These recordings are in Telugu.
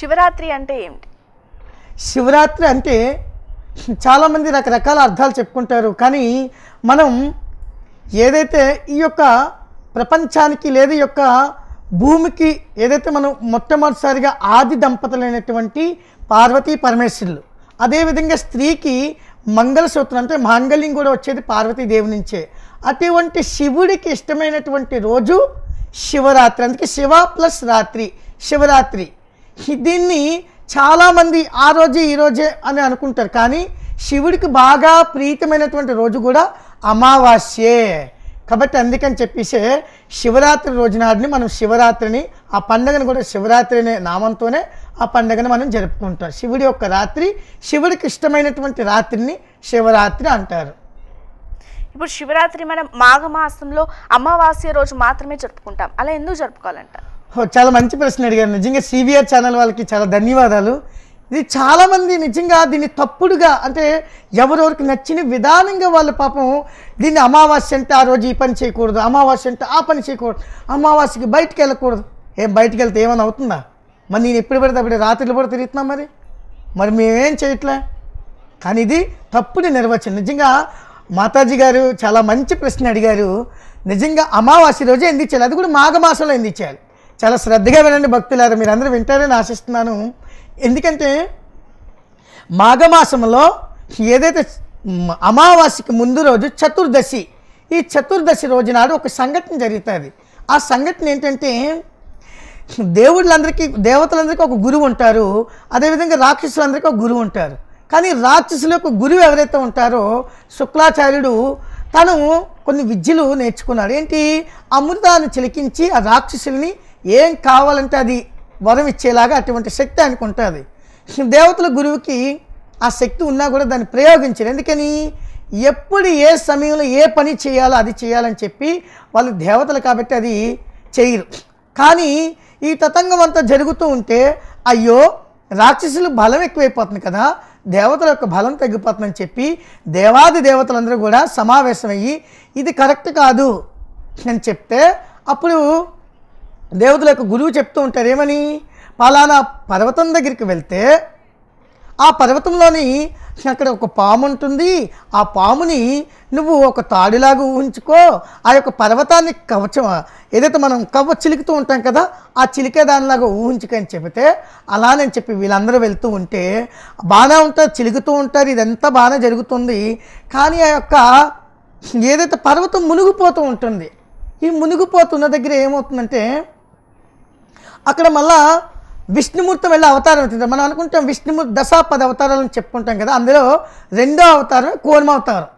శివరాత్రి అంటే ఏమిటి శివరాత్రి అంటే చాలామంది రకరకాల అర్థాలు చెప్పుకుంటారు కానీ మనం ఏదైతే ఈ యొక్క ప్రపంచానికి లేదా ఈ యొక్క భూమికి ఏదైతే మనం మొట్టమొదటిసారిగా ఆది దంపతులైనటువంటి పార్వతీ పరమేశ్వరులు అదేవిధంగా స్త్రీకి మంగళసూత్రం అంటే మాంగళ్యం కూడా వచ్చేది పార్వతీ పార్వతీదేవి నుంచే అటువంటి శివుడికి ఇష్టమైనటువంటి రోజు శివరాత్రి అందుకే శివ ప్లస్ రాత్రి శివరాత్రి దీన్ని చాలామంది ఆ రోజే ఈ రోజే అని అనుకుంటారు కానీ శివుడికి బాగా ప్రీతమైనటువంటి రోజు కూడా అమావాస్యే కాబట్టి అందుకని చెప్పేసి శివరాత్రి రోజునాడిని మనం శివరాత్రిని ఆ పండుగను కూడా శివరాత్రి అనే నామంతోనే ఆ పండుగను మనం జరుపుకుంటాం శివుడి యొక్క రాత్రి శివుడికి ఇష్టమైనటువంటి రాత్రిని శివరాత్రి అంటారు ఇప్పుడు శివరాత్రి మనం మాఘమాసంలో అమావాస్య రోజు మాత్రమే జరుపుకుంటాం అలా ఎందుకు జరుపుకోవాలంటారు చాలా మంచి ప్రశ్న అడిగారు నిజంగా సివిఆర్ ఛానల్ వాళ్ళకి చాలా ధన్యవాదాలు ఇది చాలామంది నిజంగా దీన్ని తప్పుడుగా అంటే ఎవరెవరికి నచ్చిన విధానంగా వాళ్ళ పాపం దీన్ని అమావాస్య అంటే ఆ రోజు ఈ పని చేయకూడదు అమావాస్య అంటే ఆ పని చేయకూడదు అమావాస్యకి బయటకు వెళ్ళకూడదు ఏం బయటికి వెళ్తే ఏమైనా అవుతుందా మరి నేను ఎప్పుడు పడితే అప్పుడు రాత్రిలో కూడా తిరుగుతున్నాం మరి మరి మేమేం చేయట్లే కానీ ఇది తప్పుడు నిర్వచనం నిజంగా మాతాజీ గారు చాలా మంచి ప్రశ్న అడిగారు నిజంగా అమావాస్య రోజే ఎందుకు చేయాలి అది కూడా మాఘమాసంలో ఎందుకు చేయాలి చాలా శ్రద్ధగా వినండి మీరు అందరూ వింటారని ఆశిస్తున్నాను ఎందుకంటే మాఘమాసంలో ఏదైతే అమావాస్యకి ముందు రోజు చతుర్దశి ఈ చతుర్దశి రోజు నాడు ఒక సంఘటన జరుగుతుంది ఆ సంఘటన ఏంటంటే దేవుళ్ళందరికీ దేవతలందరికీ ఒక గురువు ఉంటారు అదేవిధంగా రాక్షసులందరికీ ఒక గురువు ఉంటారు కానీ రాక్షసుల యొక్క గురువు ఎవరైతే ఉంటారో శుక్లాచార్యుడు తను కొన్ని విద్యలు నేర్చుకున్నాడు ఏంటి అమృతాన్ని చిలికించి ఆ రాక్షసుల్ని ఏం కావాలంటే అది వరం ఇచ్చేలాగా అటువంటి శక్తి ఉంటుంది దేవతల గురువుకి ఆ శక్తి ఉన్నా కూడా దాన్ని ప్రయోగించరు ఎందుకని ఎప్పుడు ఏ సమయంలో ఏ పని చేయాలో అది చేయాలని చెప్పి వాళ్ళు దేవతలు కాబట్టి అది చేయరు కానీ ఈ తతంగం అంతా జరుగుతూ ఉంటే అయ్యో రాక్షసులు బలం ఎక్కువైపోతుంది కదా దేవతల యొక్క బలం తగ్గిపోతుందని చెప్పి దేవాది దేవతలందరూ కూడా సమావేశమయ్యి ఇది కరెక్ట్ కాదు అని చెప్తే అప్పుడు దేవతల యొక్క గురువు చెప్తూ ఉంటారు ఏమని పలానా పర్వతం దగ్గరికి వెళ్తే ఆ పర్వతంలోని అక్కడ ఒక పాము ఉంటుంది ఆ పాముని నువ్వు ఒక తాడులాగా ఊహించుకో ఆ యొక్క పర్వతాన్ని కవచం ఏదైతే మనం కవ్వ చిలుకుతూ ఉంటాం కదా ఆ చిలికే దానిలాగా ఊహించుకని చెబితే అలా నేను చెప్పి వీళ్ళందరూ వెళ్తూ ఉంటే బాగానే ఉంటారు చిలుకుతూ ఉంటారు ఇదంతా బాగానే జరుగుతుంది కానీ ఆ యొక్క ఏదైతే పర్వతం మునిగిపోతూ ఉంటుంది ఈ మునిగిపోతున్న దగ్గర ఏమవుతుందంటే అక్కడ మళ్ళా విష్ణుమూర్తి వెళ్ళి అవతారం అవుతుంది మనం అనుకుంటాం విష్ణుమూర్తి దశాపద అని చెప్పుకుంటాం కదా అందులో రెండో అవతారం కూర్మ అవతారం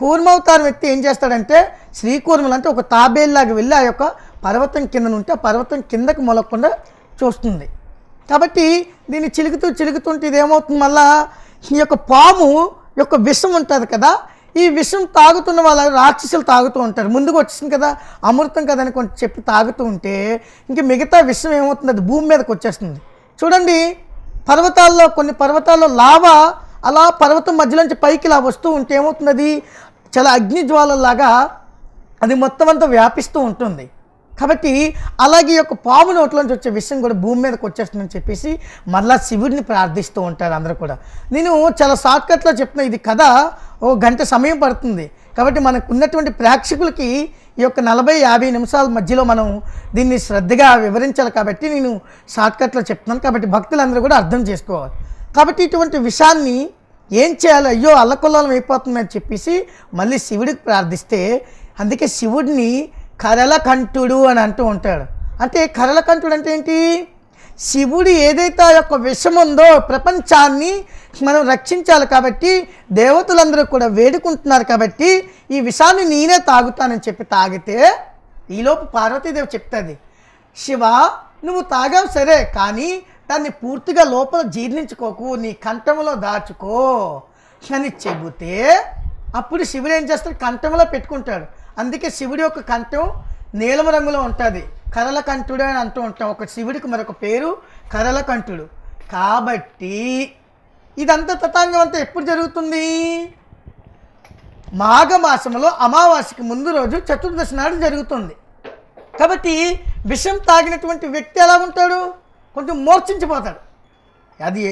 కూర్మవతారం వ్యక్తి ఏం చేస్తాడంటే శ్రీకూర్మలు అంటే ఒక తాబేల్లాగా వెళ్ళి ఆ యొక్క పర్వతం కింద ఉంటే ఆ పర్వతం కిందకు మొలకుండా చూస్తుంది కాబట్టి దీన్ని చిలుగుతూ చిలుగుతుంటే ఇదేమవుతుంది మళ్ళా ఈ యొక్క పాము యొక్క విషం ఉంటుంది కదా ఈ విషయం తాగుతున్న వాళ్ళ రాక్షసులు తాగుతూ ఉంటారు ముందుకు వచ్చింది కదా అమృతం కదా అని కొంచెం చెప్పి తాగుతూ ఉంటే ఇంక మిగతా విషం ఏమవుతుంది అది భూమి మీదకి వచ్చేస్తుంది చూడండి పర్వతాల్లో కొన్ని పర్వతాల్లో లావా అలా పర్వతం మధ్యలోంచి పైకి ఇలా వస్తూ ఉంటే ఏమవుతుంది అది చాలా అగ్నిజ్వాలలాగా అది మొత్తం అంతా వ్యాపిస్తూ ఉంటుంది కాబట్టి అలాగే యొక్క పాము నోట్లోంచి వచ్చే విషయం కూడా భూమి మీదకి వచ్చేస్తుందని చెప్పేసి మరలా శివుడిని ప్రార్థిస్తూ ఉంటారు అందరూ కూడా నేను చాలా షార్ట్కట్లో చెప్పిన ఇది కథ ఓ గంట సమయం పడుతుంది కాబట్టి మనకు ఉన్నటువంటి ప్రేక్షకులకి ఈ యొక్క నలభై యాభై నిమిషాల మధ్యలో మనం దీన్ని శ్రద్ధగా వివరించాలి కాబట్టి నేను షార్ట్కట్లో చెప్తున్నాను కాబట్టి భక్తులందరూ కూడా అర్థం చేసుకోవాలి కాబట్టి ఇటువంటి విషయాన్ని ఏం చేయాలి అయ్యో అల్లకొల్లం అయిపోతుందని చెప్పేసి మళ్ళీ శివుడికి ప్రార్థిస్తే అందుకే శివుడిని కరలకంఠుడు అని అంటూ ఉంటాడు అంటే కరలకంఠుడు అంటే ఏంటి శివుడు ఏదైతే ఆ యొక్క విషం ఉందో ప్రపంచాన్ని మనం రక్షించాలి కాబట్టి దేవతలందరూ కూడా వేడుకుంటున్నారు కాబట్టి ఈ విషాన్ని నేనే తాగుతానని చెప్పి తాగితే ఈలోపు పార్వతీదేవి చెప్తుంది శివ నువ్వు తాగావు సరే కానీ దాన్ని పూర్తిగా లోపల జీర్ణించుకోకు నీ కంఠంలో దాచుకో అని చెబితే అప్పుడు శివుడు ఏం చేస్తాడు కంఠంలో పెట్టుకుంటాడు అందుకే శివుడి యొక్క కంఠం నీలం రంగులో ఉంటుంది కరల కంఠుడు అని అంటూ ఉంటాం ఒక శివుడికి మరొక పేరు కంఠుడు కాబట్టి ఇదంతా తతాంగం అంతా ఎప్పుడు జరుగుతుంది మాఘమాసంలో అమావాస్యకి ముందు రోజు చతుర్దశి నాడు జరుగుతుంది కాబట్టి విషం తాగినటువంటి వ్యక్తి ఎలా ఉంటాడు కొంచెం మూర్ఛించిపోతాడు అది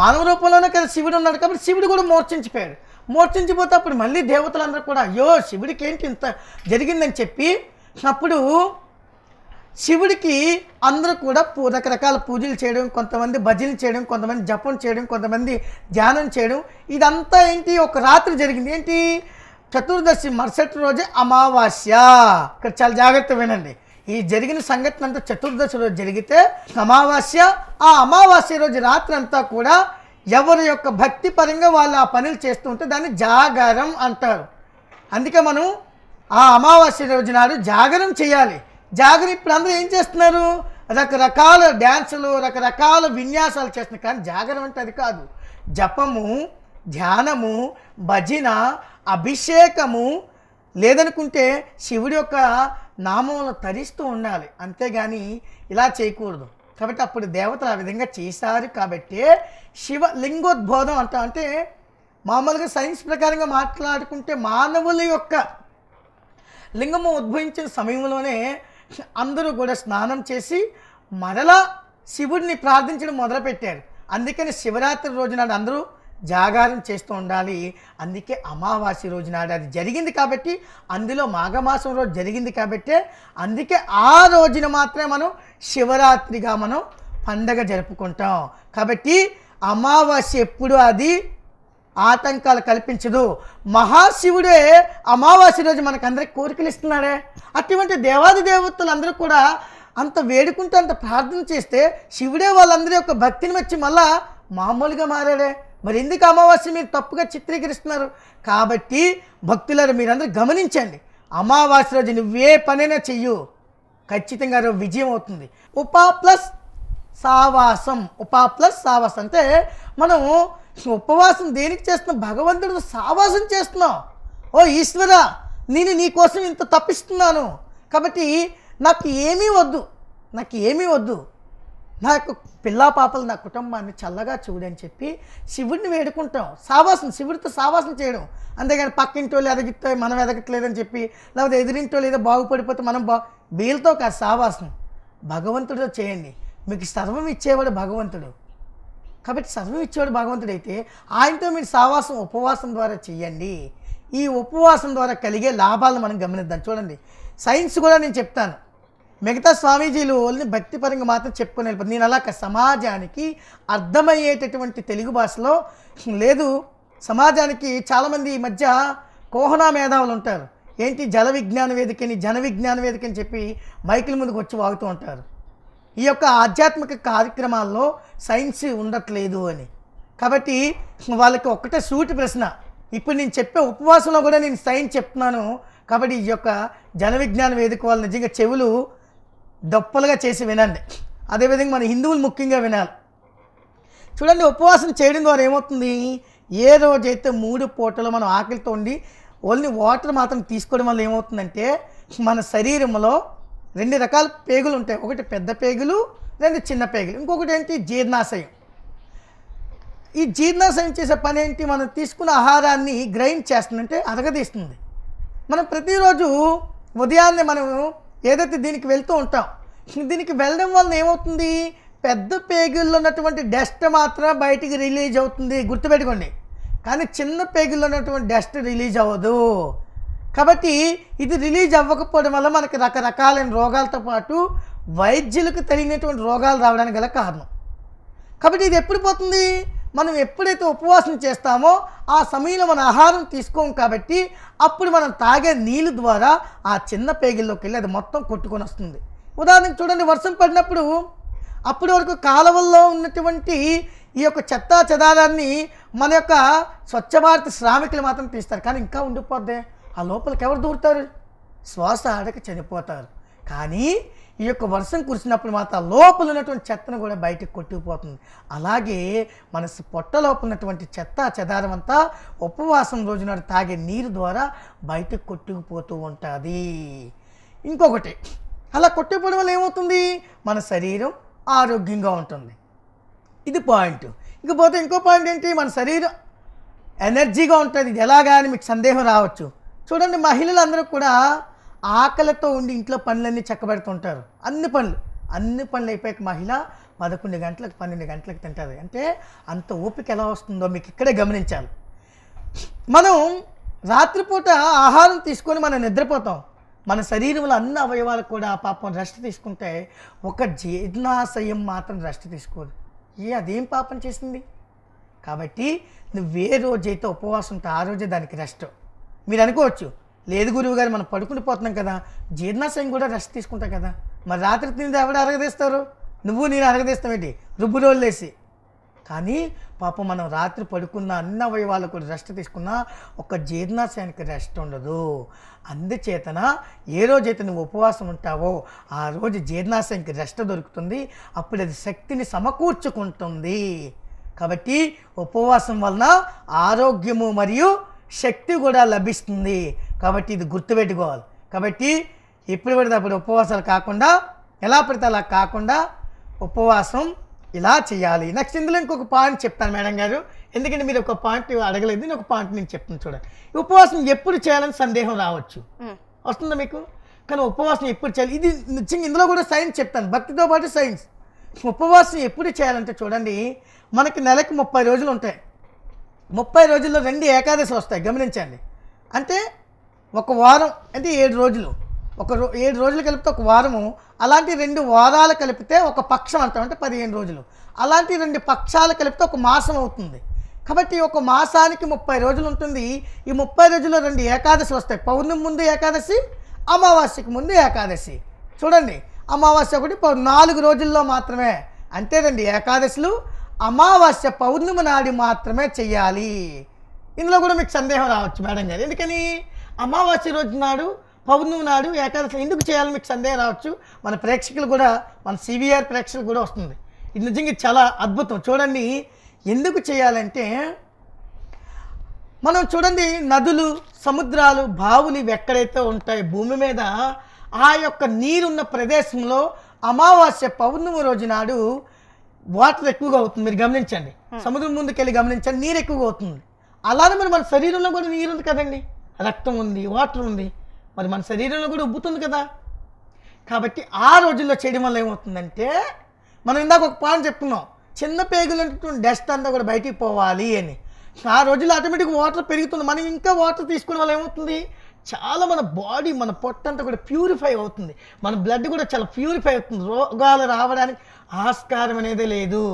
మానవ రూపంలోనే కదా శివుడు ఉన్నాడు కాబట్టి శివుడు కూడా మూర్ఛించిపోయాడు మోర్చించిపోతే అప్పుడు మళ్ళీ దేవతలందరూ కూడా అయ్యో శివుడికి ఏంటి ఇంత జరిగిందని చెప్పి అప్పుడు శివుడికి అందరూ కూడా రకరకాల పూజలు చేయడం కొంతమంది భజనలు చేయడం కొంతమంది జపం చేయడం కొంతమంది ధ్యానం చేయడం ఇదంతా ఏంటి ఒక రాత్రి జరిగింది ఏంటి చతుర్దశి మరుసటి రోజే అమావాస్య ఇక్కడ చాలా జాగ్రత్త వినండి ఈ జరిగిన సంఘటన అంతా చతుర్దశి రోజు జరిగితే అమావాస్య ఆ అమావాస్య రోజు రాత్రి అంతా కూడా ఎవరి యొక్క భక్తి పరంగా వాళ్ళు ఆ పనులు ఉంటే దాన్ని జాగరం అంటారు అందుకే మనం ఆ అమావాస్య రోజు నాడు జాగరం చేయాలి జాగరం ఇప్పుడు అందరూ ఏం చేస్తున్నారు రకరకాల డ్యాన్సులు రకరకాల విన్యాసాలు చేస్తున్నారు కానీ జాగరం అంటే అది కాదు జపము ధ్యానము భజన అభిషేకము లేదనుకుంటే శివుడి యొక్క నామంలో తరిస్తూ ఉండాలి అంతేగాని ఇలా చేయకూడదు కాబట్టి అప్పుడు దేవతలు ఆ విధంగా చేశారు కాబట్టి శివ లింగోద్బోధం అంట అంటే మామూలుగా సైన్స్ ప్రకారంగా మాట్లాడుకుంటే మానవుల యొక్క లింగము ఉద్భవించిన సమయంలోనే అందరూ కూడా స్నానం చేసి మరలా శివుడిని ప్రార్థించడం మొదలుపెట్టారు అందుకని శివరాత్రి రోజు నాడు అందరూ జాగారం చేస్తూ ఉండాలి అందుకే అమావాస్య రోజు నాడు అది జరిగింది కాబట్టి అందులో మాఘమాసం రోజు జరిగింది కాబట్టి అందుకే ఆ రోజున మాత్రమే మనం శివరాత్రిగా మనం పండగ జరుపుకుంటాం కాబట్టి అమావాస్య ఎప్పుడు అది ఆటంకాలు కల్పించదు మహాశివుడే అమావాస్య రోజు మనకందరికి కోరికలు ఇస్తున్నాడే అటువంటి దేవాది దేవతలు అందరూ కూడా అంత వేడుకుంటే అంత ప్రార్థన చేస్తే శివుడే వాళ్ళందరి యొక్క భక్తిని వచ్చి మళ్ళా మామూలుగా మారాడే మరి ఎందుకు అమావాస్య మీరు తప్పుగా చిత్రీకరిస్తున్నారు కాబట్టి భక్తులారు మీరందరూ గమనించండి అమావాస్య రోజు నువ్వే పనైనా చెయ్యు ఖచ్చితంగా విజయం అవుతుంది ఉపా ప్లస్ సావాసం ఉపా ప్లస్ సావాసం అంటే మనం ఉపవాసం దేనికి చేస్తున్నాం భగవంతుడు సావాసం చేస్తున్నాం ఓ ఈశ్వర నేను నీకోసం ఇంత తప్పిస్తున్నాను కాబట్టి నాకు ఏమీ వద్దు నాకు ఏమీ వద్దు నా యొక్క పిల్లా పాపలు నా కుటుంబాన్ని చల్లగా చూడని చెప్పి శివుడిని వేడుకుంటాం సావాసం శివుడితో సావాసం చేయడం అంతేగాని పక్కింటి వాళ్ళు మనం ఎదగట్లేదని చెప్పి లేకపోతే ఎదిరింటి వాళ్ళు ఏదో బాగుపడిపోతే మనం బా వీళ్ళతో కాదు సావాసం భగవంతుడితో చేయండి మీకు సర్వం ఇచ్చేవాడు భగవంతుడు కాబట్టి సర్వం ఇచ్చేవాడు భగవంతుడు అయితే ఆయనతో మీరు సావాసం ఉపవాసం ద్వారా చేయండి ఈ ఉపవాసం ద్వారా కలిగే లాభాలు మనం గమనిద్దాం చూడండి సైన్స్ కూడా నేను చెప్తాను మిగతా స్వామీజీలు వాళ్ళని భక్తిపరంగా మాత్రం చెప్పుకొని వెళ్ళిపోతుంది నేను అలా సమాజానికి అర్థమయ్యేటటువంటి తెలుగు భాషలో లేదు సమాజానికి చాలామంది ఈ మధ్య కోహనా మేధావులు ఉంటారు ఏంటి జల విజ్ఞాన వేదికని జన విజ్ఞాన వేదికని చెప్పి మైకుల ముందుకు వచ్చి వాగుతూ ఉంటారు ఈ యొక్క ఆధ్యాత్మిక కార్యక్రమాల్లో సైన్స్ ఉండట్లేదు అని కాబట్టి వాళ్ళకి ఒక్కటే సూటి ప్రశ్న ఇప్పుడు నేను చెప్పే ఉపవాసంలో కూడా నేను సైన్స్ చెప్తున్నాను కాబట్టి ఈ యొక్క జన విజ్ఞాన వేదిక వాళ్ళు నిజంగా చెవులు దొప్పలుగా చేసి వినండి అదేవిధంగా మన హిందువులు ముఖ్యంగా వినాలి చూడండి ఉపవాసం చేయడం ద్వారా ఏమవుతుంది ఏ రోజైతే మూడు పూటలు మనం ఆకలితో ఉండి ఓన్లీ వాటర్ మాత్రం తీసుకోవడం వల్ల ఏమవుతుందంటే మన శరీరంలో రెండు రకాల పేగులు ఉంటాయి ఒకటి పెద్ద పేగులు రెండు చిన్న పేగులు ఇంకొకటి ఏంటి జీర్ణాశయం ఈ జీర్ణాశయం చేసే పని ఏంటి మనం తీసుకున్న ఆహారాన్ని గ్రహించేస్తుందంటే అరగదీస్తుంది మనం ప్రతిరోజు ఉదయాన్నే మనము ఏదైతే దీనికి వెళ్తూ ఉంటాం దీనికి వెళ్ళడం వలన ఏమవుతుంది పెద్ద పేగుల్లో ఉన్నటువంటి డస్ట్ మాత్రం బయటికి రిలీజ్ అవుతుంది గుర్తుపెట్టుకోండి కానీ చిన్న పేగుల్లో ఉన్నటువంటి డస్ట్ రిలీజ్ అవ్వదు కాబట్టి ఇది రిలీజ్ అవ్వకపోవడం వల్ల మనకి రకరకాలైన రోగాలతో పాటు వైద్యులకు తెలియనటువంటి రోగాలు రావడానికి గల కారణం కాబట్టి ఇది ఎప్పుడు పోతుంది మనం ఎప్పుడైతే ఉపవాసం చేస్తామో ఆ సమయంలో మన ఆహారం తీసుకోం కాబట్టి అప్పుడు మనం తాగే నీళ్ళు ద్వారా ఆ చిన్న పేగిల్లోకి వెళ్ళి అది మొత్తం కొట్టుకొని వస్తుంది ఉదాహరణకు చూడండి వర్షం పడినప్పుడు అప్పటి వరకు కాలువల్లో ఉన్నటువంటి ఈ యొక్క చెత్త చెదారాన్ని మన యొక్క స్వచ్ఛ భారత శ్రామికులు మాత్రం తీస్తారు కానీ ఇంకా ఉండిపోద్ది ఆ లోపలికి ఎవరు దూరుతారు శ్వాస ఆడక చనిపోతారు కానీ ఈ యొక్క వర్షం కురిసినప్పుడు మాత్రం లోపల ఉన్నటువంటి చెత్తను కూడా బయటకు కొట్టుకుపోతుంది అలాగే మన పొట్ట లోపల ఉన్నటువంటి చెత్త చెదారం అంతా ఉపవాసం రోజున తాగే నీరు ద్వారా బయటకు కొట్టుకుపోతూ ఉంటుంది ఇంకొకటి అలా కొట్టుకుపోవడం వల్ల ఏమవుతుంది మన శరీరం ఆరోగ్యంగా ఉంటుంది ఇది పాయింట్ ఇకపోతే ఇంకో పాయింట్ ఏంటి మన శరీరం ఎనర్జీగా ఉంటుంది ఇది ఎలాగా అని మీకు సందేహం రావచ్చు చూడండి మహిళలందరూ కూడా ఆకలితో ఉండి ఇంట్లో పనులన్నీ చక్కబెడుతుంటారు అన్ని పనులు అన్ని పనులు అయిపోయాక మహిళ పదకొండు గంటలకు పన్నెండు గంటలకు తింటారు అంటే అంత ఓపిక ఎలా వస్తుందో మీకు ఇక్కడే గమనించాలి మనం రాత్రిపూట ఆహారం తీసుకొని మనం నిద్రపోతాం మన శరీరంలో అన్ని అవయవాలు కూడా పాపం రెస్ట్ తీసుకుంటే ఒక జీర్ణాశయం మాత్రం రెస్ట్ తీసుకోదు ఏ అదేం పాపం చేసింది కాబట్టి నువ్వు ఏ రోజైతే ఉపవాసం ఉంటే ఆ రోజే దానికి రెస్ట్ మీరు అనుకోవచ్చు లేదు గురువు గారు మనం పడుకుని పోతున్నాం కదా జీర్ణాశయం కూడా రెస్ట్ తీసుకుంటాం కదా మరి రాత్రి తింది ఎవడ అరగదీస్తారు నువ్వు నేను ఏంటి రుబ్బు రోజులేసి కానీ పాపం మనం రాత్రి పడుకున్న అన్న అవయవాలకు రెస్ట్ తీసుకున్నా ఒక జీర్ణాశయానికి రెస్ట్ ఉండదు అందుచేతన ఏ రోజైతే నువ్వు ఉపవాసం ఉంటావో ఆ రోజు జీర్ణాశయానికి రెస్ట్ దొరుకుతుంది అప్పుడు అది శక్తిని సమకూర్చుకుంటుంది కాబట్టి ఉపవాసం వలన ఆరోగ్యము మరియు శక్తి కూడా లభిస్తుంది కాబట్టి ఇది గుర్తుపెట్టుకోవాలి కాబట్టి ఎప్పుడు పడితే అప్పుడు ఉపవాసాలు కాకుండా ఎలా పడితే అలా కాకుండా ఉపవాసం ఇలా చేయాలి నెక్స్ట్ ఇందులో ఇంకొక పాయింట్ చెప్తాను మేడం గారు ఎందుకంటే మీరు ఒక పాయింట్ అడగలేదు నేను ఒక పాయింట్ నేను చెప్తాను చూడండి ఉపవాసం ఎప్పుడు చేయాలని సందేహం రావచ్చు వస్తుందా మీకు కానీ ఉపవాసం ఎప్పుడు చేయాలి ఇది నిజంగా ఇందులో కూడా సైన్స్ చెప్తాను భక్తితో పాటు సైన్స్ ఉపవాసం ఎప్పుడు చేయాలంటే చూడండి మనకి నెలకు ముప్పై రోజులు ఉంటాయి ముప్పై రోజుల్లో రెండు ఏకాదశి వస్తాయి గమనించండి అంటే ఒక వారం అంటే ఏడు రోజులు ఒక రో ఏడు రోజులు కలిపితే ఒక వారము అలాంటి రెండు వారాలు కలిపితే ఒక పక్షం అంటాం అంటే పదిహేను రోజులు అలాంటి రెండు పక్షాలు కలిపితే ఒక మాసం అవుతుంది కాబట్టి ఒక మాసానికి ముప్పై రోజులు ఉంటుంది ఈ ముప్పై రోజుల్లో రెండు ఏకాదశి వస్తాయి పౌర్ణమి ముందు ఏకాదశి అమావాస్యకు ముందు ఏకాదశి చూడండి అమావాస్య ఒకటి నాలుగు రోజుల్లో మాత్రమే అంతే రెండు ఏకాదశులు అమావాస్య పౌర్ణమి నాడి మాత్రమే చెయ్యాలి ఇందులో కూడా మీకు సందేహం రావచ్చు మేడం గారు ఎందుకని అమావాస్య రోజు నాడు పౌర్ణమి నాడు ఏకాదశి ఎందుకు చేయాలని మీకు సందేహం రావచ్చు మన ప్రేక్షకులు కూడా మన సివిఆర్ ప్రేక్షకులు కూడా వస్తుంది ఇది నిజంగా చాలా అద్భుతం చూడండి ఎందుకు చేయాలంటే మనం చూడండి నదులు సముద్రాలు బావులు ఇవి ఎక్కడైతే ఉంటాయి భూమి మీద ఆ యొక్క నీరున్న ప్రదేశంలో అమావాస్య పౌర్ణమి రోజు నాడు వాటర్ ఎక్కువగా అవుతుంది మీరు గమనించండి సముద్రం ముందుకెళ్ళి గమనించండి నీరు ఎక్కువగా అవుతుంది అలానే మరి మన శరీరంలో కూడా నీరు ఉంది కదండి రక్తం ఉంది వాటర్ ఉంది మరి మన శరీరంలో కూడా ఉబ్బుతుంది కదా కాబట్టి ఆ రోజుల్లో చేయడం వల్ల ఏమవుతుందంటే మనం ఇందాక ఒక పాయింట్ చెప్తున్నాం చిన్న పేగులు డస్ట్ అంతా కూడా బయటికి పోవాలి అని ఆ రోజుల్లో ఆటోమేటిక్ వాటర్ పెరుగుతుంది మనం ఇంకా వాటర్ తీసుకునే వల్ల ఏమవుతుంది చాలా మన బాడీ మన పొట్టంతా కూడా ప్యూరిఫై అవుతుంది మన బ్లడ్ కూడా చాలా ప్యూరిఫై అవుతుంది రోగాలు రావడానికి ఆస్కారం అనేది లేదు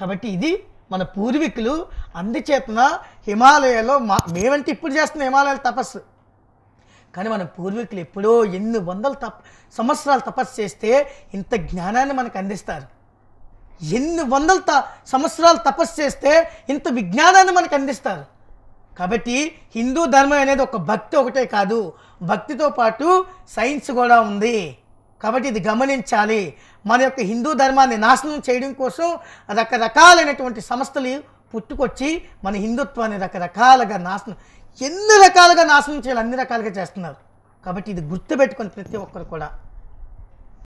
కాబట్టి ఇది మన పూర్వీకులు అందుచేతన హిమాలయాలో మా మేమంటే ఇప్పుడు చేస్తున్న హిమాలయాల తపస్సు కానీ మన పూర్వీకులు ఎప్పుడో ఎన్ని వందల తప సంవత్సరాలు తపస్సు చేస్తే ఇంత జ్ఞానాన్ని మనకు అందిస్తారు ఎన్ని వందల త సంవత్సరాలు తపస్సు చేస్తే ఇంత విజ్ఞానాన్ని మనకు అందిస్తారు కాబట్టి హిందూ ధర్మం అనేది ఒక భక్తి ఒకటే కాదు భక్తితో పాటు సైన్స్ కూడా ఉంది కాబట్టి ఇది గమనించాలి మన యొక్క హిందూ ధర్మాన్ని నాశనం చేయడం కోసం రకరకాలైనటువంటి సంస్థలు పుట్టుకొచ్చి మన హిందుత్వాన్ని రకరకాలుగా నాశనం ఎన్ని రకాలుగా నాశనం చేయాలి అన్ని రకాలుగా చేస్తున్నారు కాబట్టి ఇది గుర్తుపెట్టుకుని ప్రతి ఒక్కరు కూడా